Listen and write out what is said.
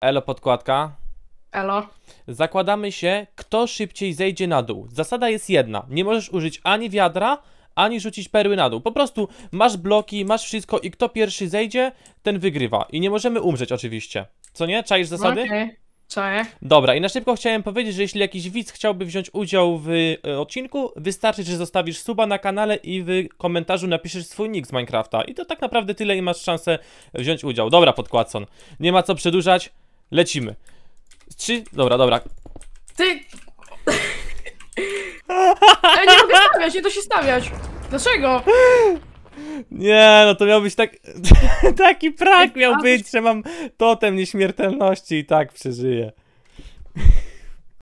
Elo podkładka. Elo. Zakładamy się, kto szybciej zejdzie na dół. Zasada jest jedna. Nie możesz użyć ani wiadra, ani rzucić perły na dół. Po prostu masz bloki, masz wszystko i kto pierwszy zejdzie, ten wygrywa. I nie możemy umrzeć oczywiście. Co nie? Czaisz zasady? Okej. Okay. Dobra, i na szybko chciałem powiedzieć, że jeśli jakiś widz chciałby wziąć udział w e, odcinku, wystarczy, że zostawisz suba na kanale i w komentarzu napiszesz swój nick z Minecrafta. I to tak naprawdę tyle i masz szansę wziąć udział. Dobra, podkładson. Nie ma co przedłużać. Lecimy. Trzy, dobra, dobra. Ty! Ja nie mogę stawiać, nie da się stawiać. Dlaczego? Nie, no to miał być tak... Taki prak miał być, że mam totem nieśmiertelności i tak przeżyję.